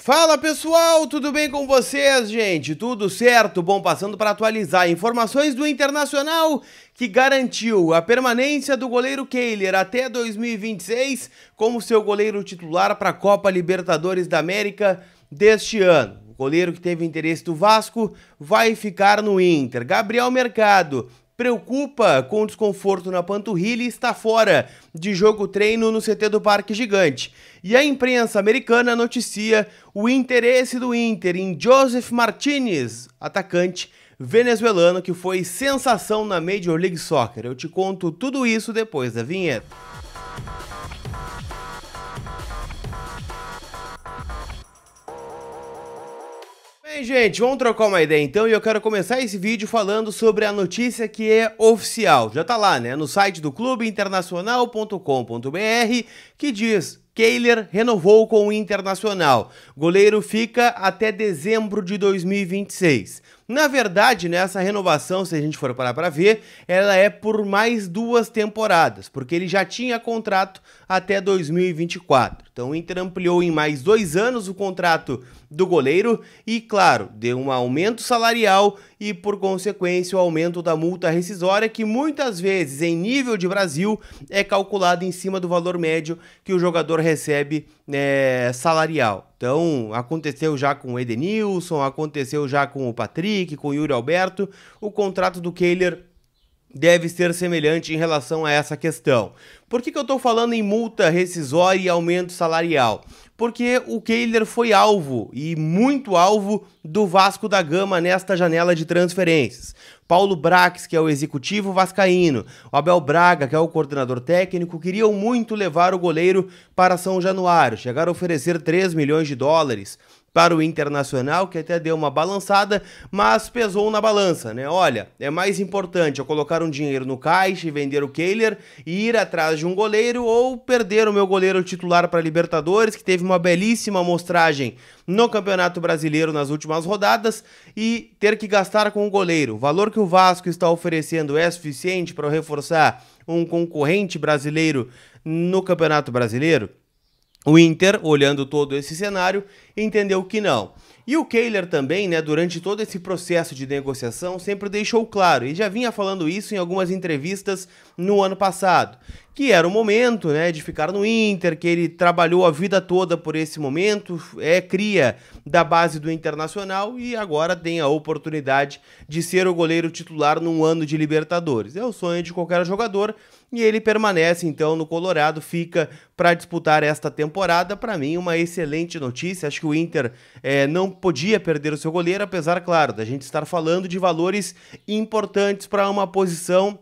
Fala pessoal, tudo bem com vocês, gente? Tudo certo? Bom, passando para atualizar informações do Internacional que garantiu a permanência do goleiro Kehler até 2026 como seu goleiro titular para a Copa Libertadores da América deste ano. O goleiro que teve interesse do Vasco vai ficar no Inter. Gabriel Mercado preocupa com desconforto na panturrilha e está fora de jogo-treino no CT do Parque Gigante. E a imprensa americana noticia o interesse do Inter em Joseph Martinez, atacante venezuelano que foi sensação na Major League Soccer. Eu te conto tudo isso depois da vinheta. Bem, gente, vamos trocar uma ideia então e eu quero começar esse vídeo falando sobre a notícia que é oficial. Já tá lá, né? No site do clubeinternacional.com.br que diz Kehler renovou com o Internacional. Goleiro fica até dezembro de 2026. Na verdade, né, essa renovação, se a gente for parar para ver, ela é por mais duas temporadas, porque ele já tinha contrato até 2024. Então o Inter ampliou em mais dois anos o contrato do goleiro e, claro, deu um aumento salarial e, por consequência, o aumento da multa rescisória, que muitas vezes, em nível de Brasil, é calculado em cima do valor médio que o jogador recebe é, salarial. Então, aconteceu já com o Edenilson, aconteceu já com o Patrick, com o Yuri Alberto. O contrato do Kehler deve ser semelhante em relação a essa questão. Por que, que eu estou falando em multa rescisória e aumento salarial? Porque o Kehler foi alvo, e muito alvo, do Vasco da Gama nesta janela de transferências. Paulo Brax, que é o executivo vascaíno, o Abel Braga, que é o coordenador técnico, queriam muito levar o goleiro para São Januário, chegaram a oferecer 3 milhões de dólares para o Internacional, que até deu uma balançada, mas pesou na balança, né? Olha, é mais importante eu colocar um dinheiro no caixa e vender o Kehler e ir atrás de um goleiro ou perder o meu goleiro titular para Libertadores, que teve uma belíssima amostragem no Campeonato Brasileiro nas últimas rodadas e ter que gastar com o goleiro. O valor que o Vasco está oferecendo é suficiente para reforçar um concorrente brasileiro no Campeonato Brasileiro? O Inter, olhando todo esse cenário, entendeu que não. E o Kehler também, né, durante todo esse processo de negociação, sempre deixou claro, e já vinha falando isso em algumas entrevistas no ano passado, que era o momento, né, de ficar no Inter, que ele trabalhou a vida toda por esse momento, é cria da base do Internacional e agora tem a oportunidade de ser o goleiro titular num ano de Libertadores. É o sonho de qualquer jogador, e ele permanece então no Colorado, fica para disputar esta temporada. Para mim, uma excelente notícia. Acho que o Inter é, não podia perder o seu goleiro, apesar, claro, da gente estar falando de valores importantes para uma posição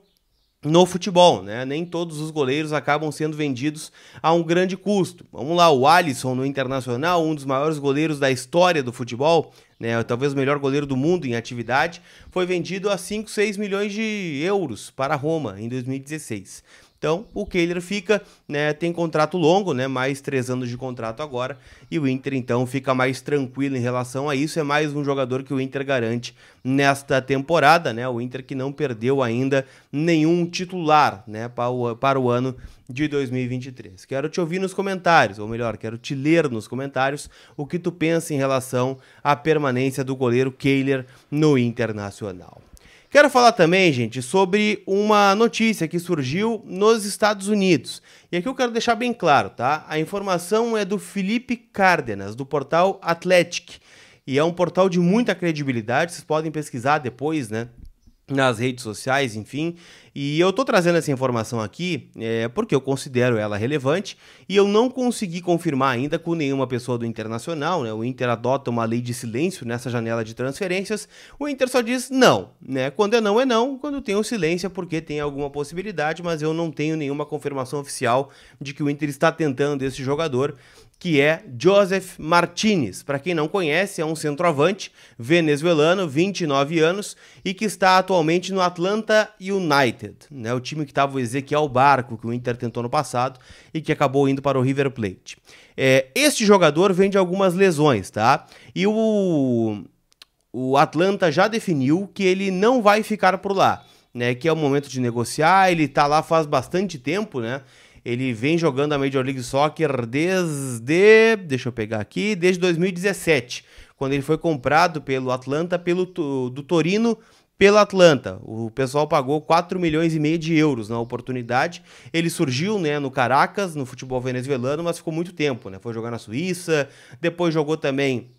no futebol, né? Nem todos os goleiros acabam sendo vendidos a um grande custo. Vamos lá, o Alisson no Internacional, um dos maiores goleiros da história do futebol, né? Talvez o melhor goleiro do mundo em atividade, foi vendido a 5, 6 milhões de euros para Roma em 2016. Então o Kehler fica, né, tem contrato longo, né, mais três anos de contrato agora, e o Inter então fica mais tranquilo em relação a isso. É mais um jogador que o Inter garante nesta temporada, né? O Inter que não perdeu ainda nenhum titular, né, para o, para o ano de 2023. Quero te ouvir nos comentários, ou melhor, quero te ler nos comentários o que tu pensa em relação à permanência do goleiro Kehler no Internacional. Quero falar também, gente, sobre uma notícia que surgiu nos Estados Unidos. E aqui eu quero deixar bem claro, tá? A informação é do Felipe Cárdenas, do portal Athletic. E é um portal de muita credibilidade, vocês podem pesquisar depois, né? nas redes sociais, enfim. E eu tô trazendo essa informação aqui é, porque eu considero ela relevante e eu não consegui confirmar ainda com nenhuma pessoa do Internacional, né? O Inter adota uma lei de silêncio nessa janela de transferências. O Inter só diz não, né? Quando é não, é não. Quando tem o silêncio é porque tem alguma possibilidade, mas eu não tenho nenhuma confirmação oficial de que o Inter está tentando esse jogador que é Joseph Martinez. Para quem não conhece, é um centroavante venezuelano, 29 anos, e que está atualmente no Atlanta United, né? o time que estava o Ezequiel Barco, que o Inter tentou no passado e que acabou indo para o River Plate. É, este jogador vem de algumas lesões, tá? E o, o Atlanta já definiu que ele não vai ficar por lá, né? que é o momento de negociar, ele está lá faz bastante tempo, né? Ele vem jogando a Major League Soccer desde, deixa eu pegar aqui, desde 2017, quando ele foi comprado pelo Atlanta, pelo do Torino pelo Atlanta. O pessoal pagou 4 milhões e meio de euros na oportunidade. Ele surgiu né, no Caracas, no futebol venezuelano, mas ficou muito tempo. Né? Foi jogar na Suíça, depois jogou também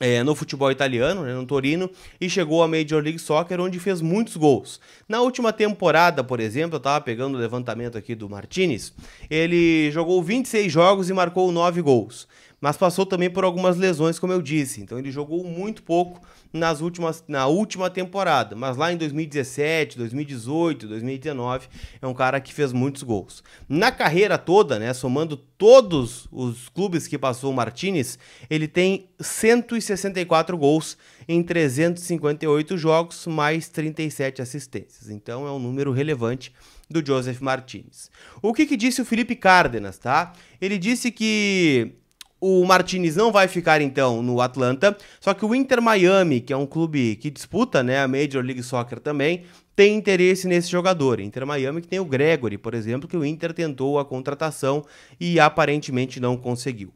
é, no futebol italiano, né, no Torino, e chegou à Major League Soccer, onde fez muitos gols. Na última temporada, por exemplo, eu estava pegando o levantamento aqui do Martinez, ele jogou 26 jogos e marcou 9 gols mas passou também por algumas lesões, como eu disse. Então ele jogou muito pouco nas últimas, na última temporada, mas lá em 2017, 2018, 2019, é um cara que fez muitos gols. Na carreira toda, né, somando todos os clubes que passou o Martinez, ele tem 164 gols em 358 jogos, mais 37 assistências. Então é um número relevante do Joseph Martinez. O que, que disse o Felipe Cárdenas, tá? Ele disse que o Martinez não vai ficar então no Atlanta, só que o Inter Miami, que é um clube que disputa, né, a Major League Soccer também, tem interesse nesse jogador. Inter Miami que tem o Gregory, por exemplo, que o Inter tentou a contratação e aparentemente não conseguiu.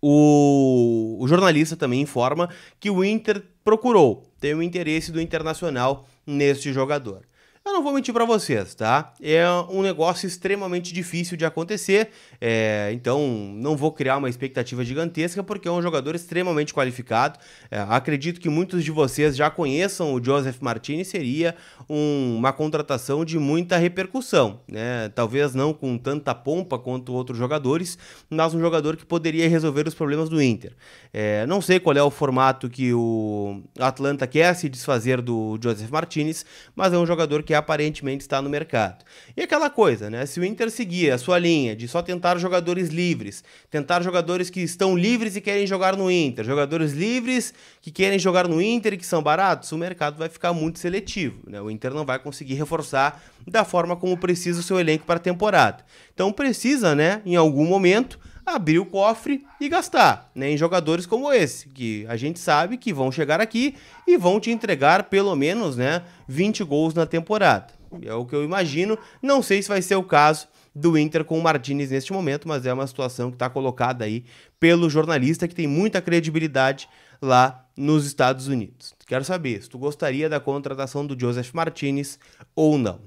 O, o jornalista também informa que o Inter procurou, tem o interesse do Internacional nesse jogador. Eu não vou mentir para vocês, tá? É um negócio extremamente difícil de acontecer, é, então não vou criar uma expectativa gigantesca, porque é um jogador extremamente qualificado. É, acredito que muitos de vocês já conheçam o Joseph Martini, seria um, uma contratação de muita repercussão, né? Talvez não com tanta pompa quanto outros jogadores, mas um jogador que poderia resolver os problemas do Inter. É, não sei qual é o formato que o Atlanta quer se desfazer do Joseph Martinez, mas é um jogador que aparentemente está no mercado. E aquela coisa, né? Se o Inter seguir a sua linha de só tentar jogadores livres, tentar jogadores que estão livres e querem jogar no Inter, jogadores livres que querem jogar no Inter e que são baratos, o mercado vai ficar muito seletivo, né? O Inter não vai conseguir reforçar da forma como precisa o seu elenco para a temporada. Então precisa, né, em algum momento abrir o cofre e gastar, né, em jogadores como esse, que a gente sabe que vão chegar aqui e vão te entregar pelo menos, né, 20 gols na temporada. É o que eu imagino, não sei se vai ser o caso do Inter com o Martinez neste momento, mas é uma situação que está colocada aí pelo jornalista que tem muita credibilidade lá nos Estados Unidos. Quero saber se tu gostaria da contratação do Joseph Martinez ou não.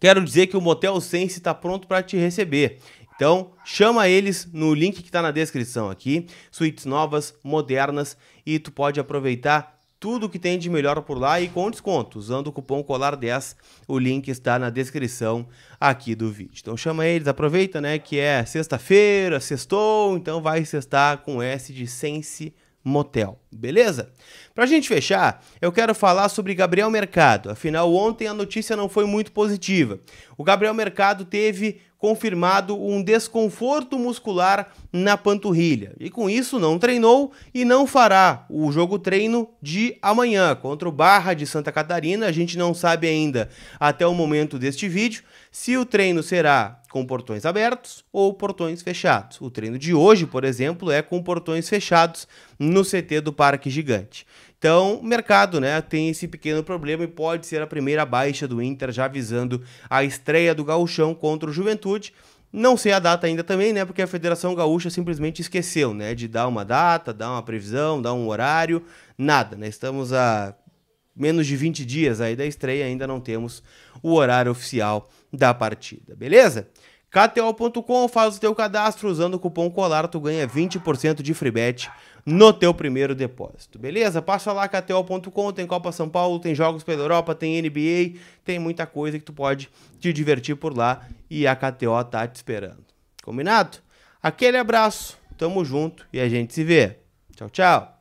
Quero dizer que o Motel Sense está pronto para te receber. Então, chama eles no link que está na descrição aqui. Suítes novas, modernas e tu pode aproveitar tudo que tem de melhor por lá e com desconto. Usando o cupom COLAR10, o link está na descrição aqui do vídeo. Então chama eles, aproveita, né, que é sexta-feira, sextou, então vai sextar com S de Sense Motel, beleza? Pra gente fechar, eu quero falar sobre Gabriel Mercado. Afinal, ontem a notícia não foi muito positiva. O Gabriel Mercado teve confirmado um desconforto muscular na panturrilha. E com isso não treinou e não fará o jogo treino de amanhã contra o Barra de Santa Catarina. A gente não sabe ainda até o momento deste vídeo se o treino será com portões abertos ou portões fechados. O treino de hoje, por exemplo, é com portões fechados no CT do Parque Gigante. Então, o mercado né, tem esse pequeno problema e pode ser a primeira baixa do Inter, já avisando a estreia do Gauchão contra o Juventude. Não sei a data ainda também, né? Porque a Federação Gaúcha simplesmente esqueceu, né? De dar uma data, dar uma previsão, dar um horário, nada, né? Estamos a menos de 20 dias aí da estreia, ainda não temos o horário oficial da partida, beleza? KTO.com faz o teu cadastro usando o cupom COLAR, tu ganha 20% de free bet no teu primeiro depósito, beleza? Passa lá KTO.com, tem Copa São Paulo, tem jogos pela Europa, tem NBA, tem muita coisa que tu pode te divertir por lá e a KTO tá te esperando. Combinado? Aquele abraço, tamo junto e a gente se vê. Tchau, tchau.